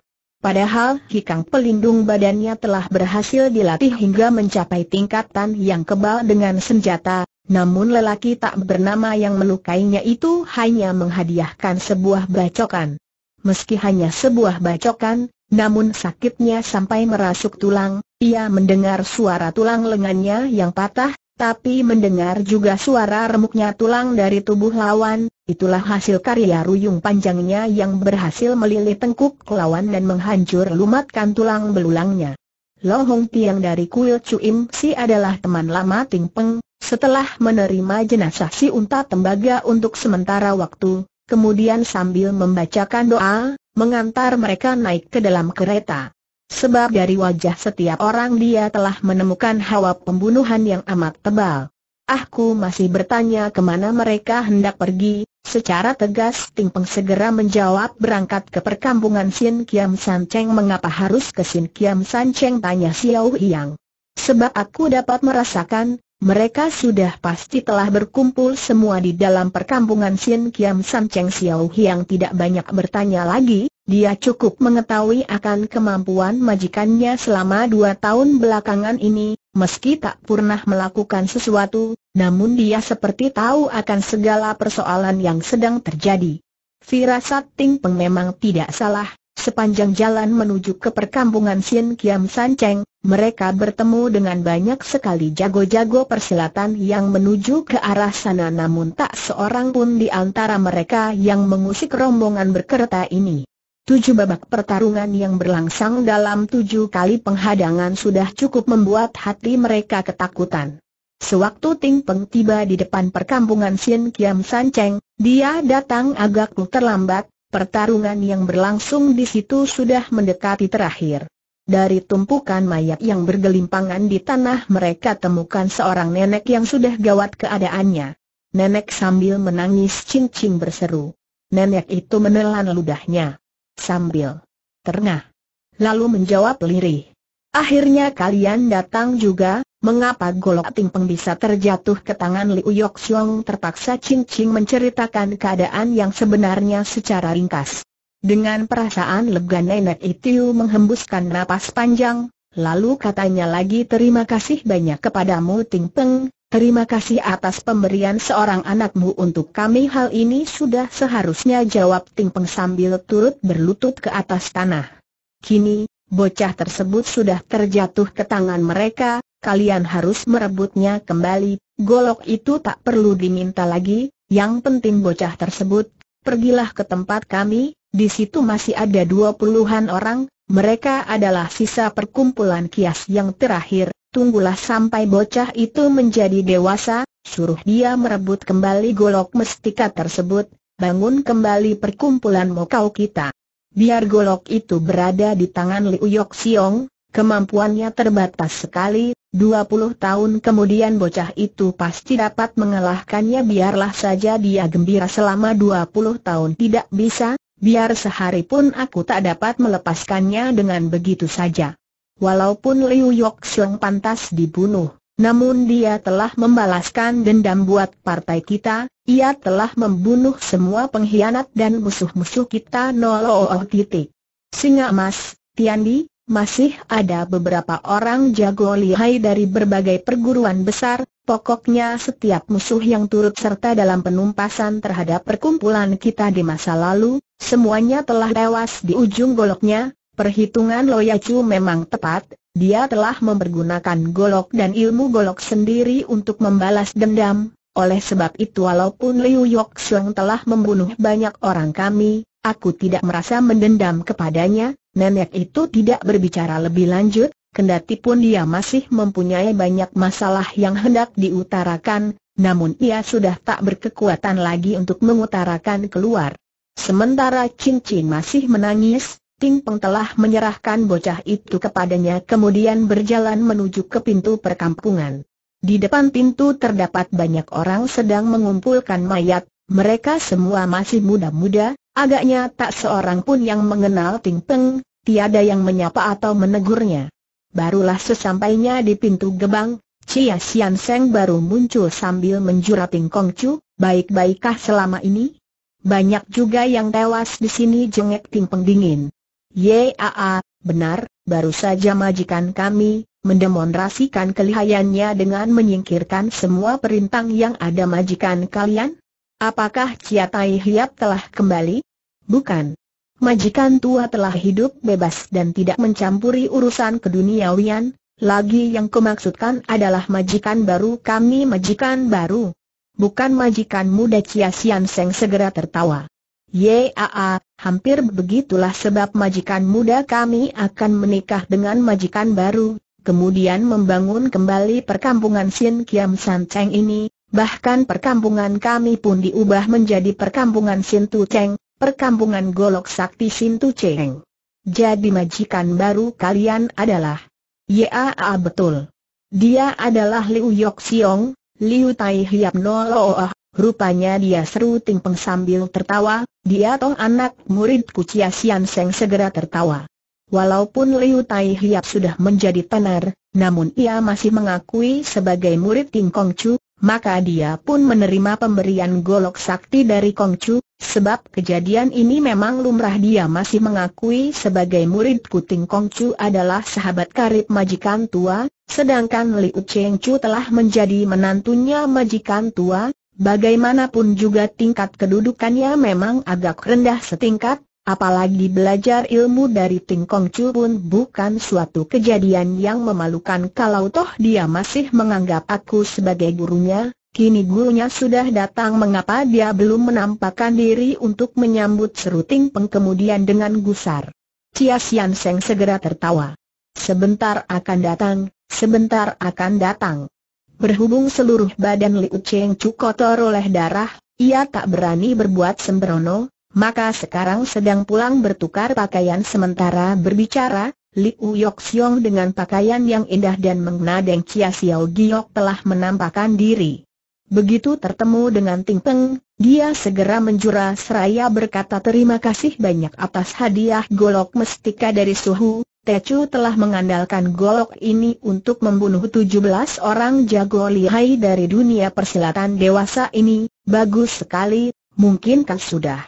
Padahal hikang pelindung badannya telah berhasil dilatih hingga mencapai tingkatan yang kebal dengan senjata, namun lelaki tak bernama yang melukainya itu hanya menghadiahkan sebuah bacokan. Meski hanya sebuah bacokan, namun sakitnya sampai merasuk tulang, ia mendengar suara tulang lengannya yang patah, tapi mendengar juga suara remuknya tulang dari tubuh lawan, itulah hasil karya ruyung panjangnya yang berhasil melilit tengkuk lawan dan menghancur lumatkan tulang belulangnya. Lo Hong Tiang dari kuil Cuim Si adalah teman lama Ting Peng, setelah menerima jenazah si unta tembaga untuk sementara waktu, kemudian sambil membacakan doa, mengantar mereka naik ke dalam kereta. Sebab dari wajah setiap orang dia telah menemukan hawa pembunuhan yang amat tebal. Aku masih bertanya kemana mereka hendak pergi, secara tegas Ting Peng segera menjawab berangkat ke perkampungan Sin Kiam San Cheng mengapa harus ke Sin Kiam San Cheng tanya Xiao Yang. Sebab aku dapat merasakan, mereka sudah pasti telah berkumpul semua di dalam perkampungan Sin Kiam San Cheng Xiao Yang tidak banyak bertanya lagi, dia cukup mengetahui akan kemampuan majikannya selama dua tahun belakangan ini, meski tak pernah melakukan sesuatu, namun dia seperti tahu akan segala persoalan yang sedang terjadi. Firasat Ting Peng memang tidak salah, sepanjang jalan menuju ke perkampungan Sin Kiam San Cheng, mereka bertemu dengan banyak sekali jago-jago persilatan yang menuju ke arah sana namun tak seorang pun di antara mereka yang mengusik rombongan berkereta ini. Tujuh babak pertarungan yang berlangsung dalam tujuh kali penghadangan sudah cukup membuat hati mereka ketakutan. Sewaktu Ting Peng tiba di depan perkampungan Sien Kiam San Cheng, dia datang agak terlambat, pertarungan yang berlangsung di situ sudah mendekati terakhir. Dari tumpukan mayat yang bergelimpangan di tanah mereka temukan seorang nenek yang sudah gawat keadaannya. Nenek sambil menangis cincin berseru. Nenek itu menelan ludahnya sambil terngah. Lalu menjawab lirih. Akhirnya kalian datang juga, mengapa golok tingpeng bisa terjatuh ke tangan Liu Yok Xiong terpaksa Ching Ching menceritakan keadaan yang sebenarnya secara ringkas. Dengan perasaan lega nenek itu menghembuskan napas panjang, lalu katanya lagi terima kasih banyak kepadamu Ting Peng, Terima kasih atas pemberian seorang anakmu untuk kami hal ini sudah seharusnya jawab Ting Peng sambil turut berlutut ke atas tanah. Kini, bocah tersebut sudah terjatuh ke tangan mereka, kalian harus merebutnya kembali, golok itu tak perlu diminta lagi, yang penting bocah tersebut, pergilah ke tempat kami, di situ masih ada dua puluhan orang, mereka adalah sisa perkumpulan kias yang terakhir, tunggulah sampai bocah itu menjadi dewasa, suruh dia merebut kembali golok mestika tersebut, bangun kembali perkumpulan mokau kita. Biar golok itu berada di tangan Liu Yok Siong, kemampuannya terbatas sekali, 20 tahun kemudian bocah itu pasti dapat mengalahkannya biarlah saja dia gembira selama 20 tahun tidak bisa, biar sehari pun aku tak dapat melepaskannya dengan begitu saja. Walaupun Liu Yok pantas dibunuh, namun dia telah membalaskan dendam buat partai kita, ia telah membunuh semua pengkhianat dan musuh-musuh kita noloo titik. Singa Mas, Tiandi, masih ada beberapa orang jago lihai dari berbagai perguruan besar, Pokoknya setiap musuh yang turut serta dalam penumpasan terhadap perkumpulan kita di masa lalu, semuanya telah tewas di ujung goloknya, perhitungan Loyacu memang tepat, dia telah mempergunakan golok dan ilmu golok sendiri untuk membalas dendam, oleh sebab itu walaupun Liu Yok telah membunuh banyak orang kami, aku tidak merasa mendendam kepadanya, nenek itu tidak berbicara lebih lanjut, Kendati pun dia masih mempunyai banyak masalah yang hendak diutarakan, namun ia sudah tak berkekuatan lagi untuk mengutarakan keluar. Sementara Cincin masih menangis, Ting Peng telah menyerahkan bocah itu kepadanya kemudian berjalan menuju ke pintu perkampungan. Di depan pintu terdapat banyak orang sedang mengumpulkan mayat, mereka semua masih muda-muda, agaknya tak seorang pun yang mengenal Ting Peng, tiada yang menyapa atau menegurnya. Barulah sesampainya di pintu gebang, Chia Sian Seng baru muncul sambil menjura Kong Chu, baik-baikkah selama ini? Banyak juga yang tewas di sini jengek Ting Pengdingin. Yaa, benar, baru saja majikan kami, mendemonstrasikan kelihayannya dengan menyingkirkan semua perintang yang ada majikan kalian? Apakah Chia Tai Hiap telah kembali? Bukan, Majikan tua telah hidup bebas dan tidak mencampuri urusan keduniawian, lagi yang kumaksudkan adalah majikan baru kami majikan baru. Bukan majikan muda Chia Sian Seng segera tertawa. Yaa, hampir begitulah sebab majikan muda kami akan menikah dengan majikan baru, kemudian membangun kembali perkampungan Sin Kiam San Cheng ini, bahkan perkampungan kami pun diubah menjadi perkampungan Sin Tu Cheng, perkampungan Golok Sakti Sintu Cheng. Jadi majikan baru kalian adalah ya, betul. Dia adalah Liu Yok Siong, Liu Tai Hiap Nolooh, rupanya dia seru Tingpeng sambil tertawa, dia toh anak murid Kucia Sian Seng segera tertawa. Walaupun Liu Tai Hiap sudah menjadi tenar, namun ia masih mengakui sebagai murid Ting Kong Chu, maka dia pun menerima pemberian golok sakti dari Kong Chu, sebab kejadian ini memang lumrah dia masih mengakui sebagai murid kuting Kong Chu adalah sahabat karib majikan tua, sedangkan Liu Chu telah menjadi menantunya majikan tua, bagaimanapun juga tingkat kedudukannya memang agak rendah setingkat, Apalagi belajar ilmu dari Tingkong Chu pun bukan suatu kejadian yang memalukan kalau toh dia masih menganggap aku sebagai gurunya, kini gurunya sudah datang mengapa dia belum menampakkan diri untuk menyambut seru Pengkemudian kemudian dengan gusar. Cia Sian Seng segera tertawa. Sebentar akan datang, sebentar akan datang. Berhubung seluruh badan Liu Cheng Chu kotor oleh darah, ia tak berani berbuat sembrono, maka sekarang sedang pulang bertukar pakaian sementara berbicara, Liu Yok Siong dengan pakaian yang indah dan mengena Deng Chia Xiao Giok telah menampakkan diri. Begitu tertemu dengan Ting Peng, dia segera menjura seraya berkata terima kasih banyak atas hadiah golok mestika dari Suhu, Tecu telah mengandalkan golok ini untuk membunuh 17 orang jago lihai dari dunia persilatan dewasa ini, bagus sekali, mungkinkah sudah?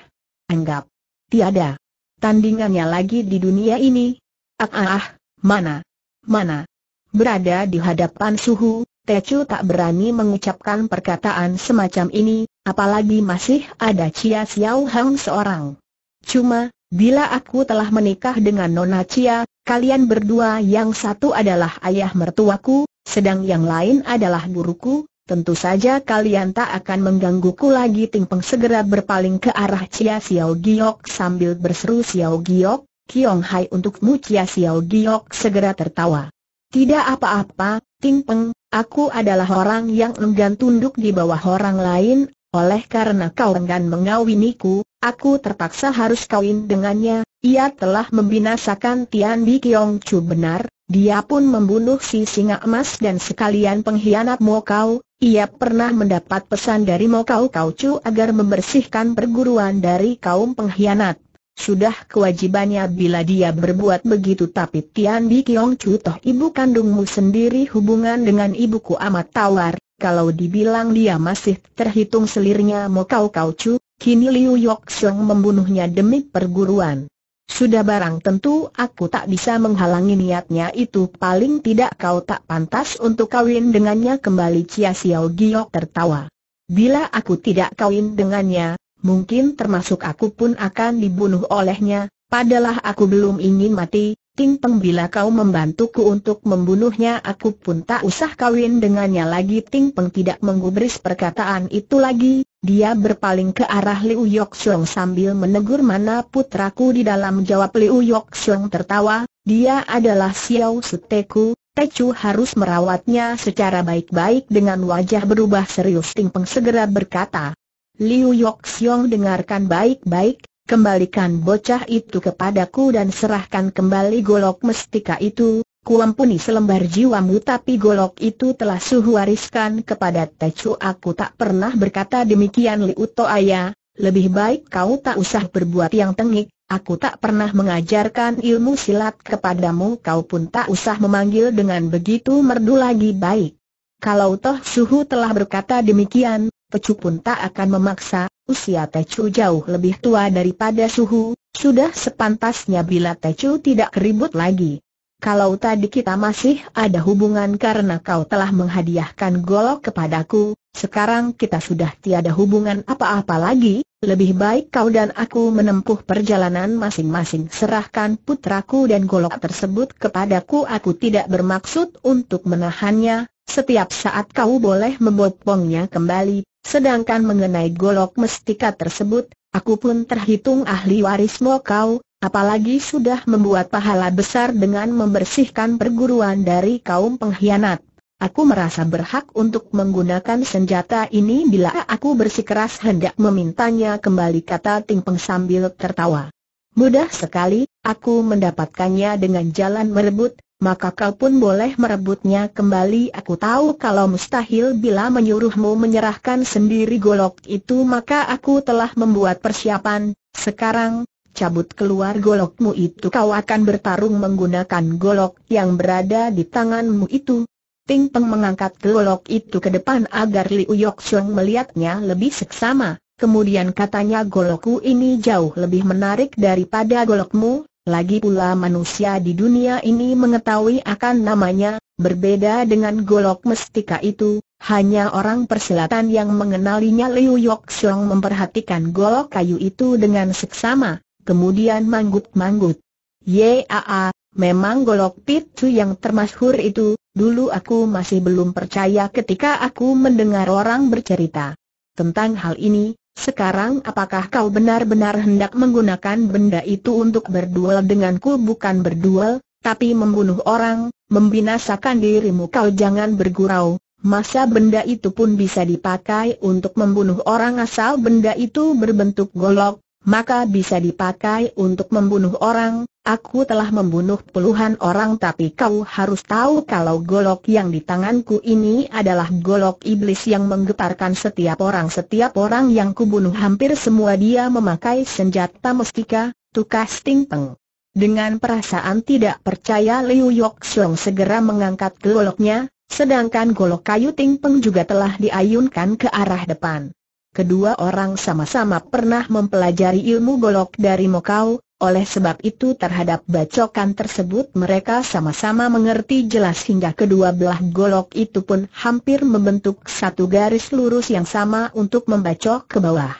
anggap. Tiada. Tandingannya lagi di dunia ini. Ah ah ah, mana? Mana? Berada di hadapan suhu, Tecu tak berani mengucapkan perkataan semacam ini, apalagi masih ada Cia Xiao Hang seorang. Cuma, bila aku telah menikah dengan Nona Cia, kalian berdua yang satu adalah ayah mertuaku, sedang yang lain adalah guruku, Tentu saja kalian tak akan menggangguku lagi Ting Peng segera berpaling ke arah Cia Xiao Giok sambil berseru Xiao Giok, Kiong Hai untukmu Cia Xiao Giok segera tertawa. Tidak apa-apa, Ting Peng, aku adalah orang yang enggan tunduk di bawah orang lain, oleh karena kau enggan mengawiniku, aku terpaksa harus kawin dengannya, ia telah membinasakan Tian Bi Kiong Chu benar, dia pun membunuh si singa emas dan sekalian pengkhianat Mokau, ia pernah mendapat pesan dari Mokau Kaucu agar membersihkan perguruan dari kaum pengkhianat. Sudah kewajibannya bila dia berbuat begitu tapi Tian Bi Kiong Chu toh ibu kandungmu sendiri hubungan dengan ibuku amat tawar, kalau dibilang dia masih terhitung selirnya Mokau Kaucu, kini Liu Yok Seng membunuhnya demi perguruan. Sudah barang tentu aku tak bisa menghalangi niatnya itu Paling tidak kau tak pantas untuk kawin dengannya Kembali Cia Xiao Giok tertawa Bila aku tidak kawin dengannya, mungkin termasuk aku pun akan dibunuh olehnya Padahal aku belum ingin mati Ting Peng bila kau membantuku untuk membunuhnya aku pun tak usah kawin dengannya lagi Ting Peng tidak menggubris perkataan itu lagi dia berpaling ke arah Liu Yok sambil menegur mana putraku di dalam jawab Liu Yok tertawa, dia adalah Xiao Suteku, Techu harus merawatnya secara baik-baik dengan wajah berubah serius Ting Peng segera berkata. Liu Yok dengarkan baik-baik, kembalikan bocah itu kepadaku dan serahkan kembali golok mestika itu, kuampuni selembar jiwamu tapi golok itu telah suhu wariskan kepada Tecu aku tak pernah berkata demikian Liuto Ayah. lebih baik kau tak usah berbuat yang tengik, aku tak pernah mengajarkan ilmu silat kepadamu kau pun tak usah memanggil dengan begitu merdu lagi baik. Kalau toh suhu telah berkata demikian, Pecu pun tak akan memaksa, usia Tecu jauh lebih tua daripada suhu, sudah sepantasnya bila Tecu tidak keribut lagi kalau tadi kita masih ada hubungan karena kau telah menghadiahkan golok kepadaku, sekarang kita sudah tiada hubungan apa-apa lagi, lebih baik kau dan aku menempuh perjalanan masing-masing serahkan putraku dan golok tersebut kepadaku Aku tidak bermaksud untuk menahannya, setiap saat kau boleh membopongnya kembali, sedangkan mengenai golok mestika tersebut, aku pun terhitung ahli warismu kau, Apalagi sudah membuat pahala besar dengan membersihkan perguruan dari kaum pengkhianat. Aku merasa berhak untuk menggunakan senjata ini bila aku bersikeras hendak memintanya kembali kata Ting Peng sambil tertawa. Mudah sekali, aku mendapatkannya dengan jalan merebut, maka kau pun boleh merebutnya kembali. Aku tahu kalau mustahil bila menyuruhmu menyerahkan sendiri golok itu maka aku telah membuat persiapan, sekarang, Cabut keluar golokmu itu kau akan bertarung menggunakan golok yang berada di tanganmu itu. Ting Peng mengangkat golok itu ke depan agar Liu Yok melihatnya lebih seksama. Kemudian katanya golokku ini jauh lebih menarik daripada golokmu, lagi pula manusia di dunia ini mengetahui akan namanya, berbeda dengan golok mestika itu, hanya orang persilatan yang mengenalinya Liu Yok memperhatikan golok kayu itu dengan seksama kemudian manggut-manggut. Yaa, memang golok pitu yang termasyhur itu, dulu aku masih belum percaya ketika aku mendengar orang bercerita tentang hal ini, sekarang apakah kau benar-benar hendak menggunakan benda itu untuk berduel denganku bukan berduel, tapi membunuh orang, membinasakan dirimu kau jangan bergurau, masa benda itu pun bisa dipakai untuk membunuh orang asal benda itu berbentuk golok, maka bisa dipakai untuk membunuh orang, aku telah membunuh puluhan orang tapi kau harus tahu kalau golok yang di tanganku ini adalah golok iblis yang menggetarkan setiap orang Setiap orang yang kubunuh hampir semua dia memakai senjata mustika, tukas tingpeng Dengan perasaan tidak percaya Liu Yok Song segera mengangkat goloknya, sedangkan golok kayu tingpeng juga telah diayunkan ke arah depan Kedua orang sama-sama pernah mempelajari ilmu golok dari Mokau, oleh sebab itu terhadap bacokan tersebut mereka sama-sama mengerti jelas hingga kedua belah golok itu pun hampir membentuk satu garis lurus yang sama untuk membacok ke bawah.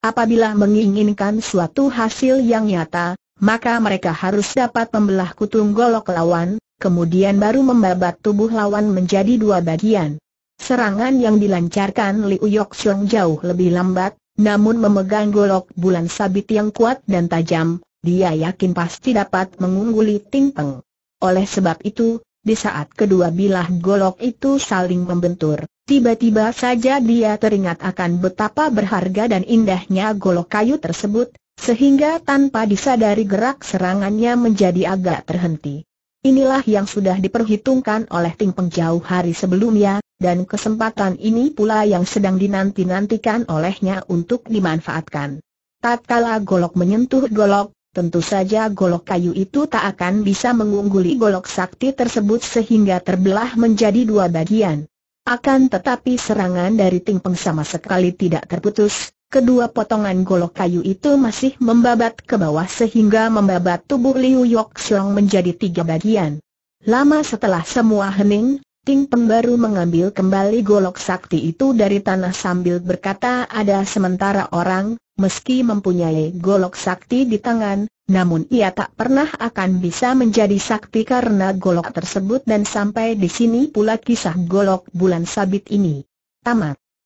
Apabila menginginkan suatu hasil yang nyata, maka mereka harus dapat membelah kutung golok lawan, kemudian baru membabat tubuh lawan menjadi dua bagian. Serangan yang dilancarkan Liu Xiong jauh lebih lambat, namun memegang golok bulan sabit yang kuat dan tajam, dia yakin pasti dapat mengungguli Ting Peng. Oleh sebab itu, di saat kedua bilah golok itu saling membentur, tiba-tiba saja dia teringat akan betapa berharga dan indahnya golok kayu tersebut, sehingga tanpa disadari gerak serangannya menjadi agak terhenti. Inilah yang sudah diperhitungkan oleh Ting Peng jauh hari sebelumnya, dan kesempatan ini pula yang sedang dinanti-nantikan olehnya untuk dimanfaatkan. Tatkala golok menyentuh golok, tentu saja golok kayu itu tak akan bisa mengungguli golok sakti tersebut sehingga terbelah menjadi dua bagian. Akan tetapi serangan dari Ting Peng sama sekali tidak terputus, Kedua potongan golok kayu itu masih membabat ke bawah sehingga membabat tubuh Liu Yok Siong menjadi tiga bagian. Lama setelah semua hening, Ting Peng baru mengambil kembali golok sakti itu dari tanah sambil berkata ada sementara orang, meski mempunyai golok sakti di tangan, namun ia tak pernah akan bisa menjadi sakti karena golok tersebut dan sampai di sini pula kisah golok bulan sabit ini. Tamat.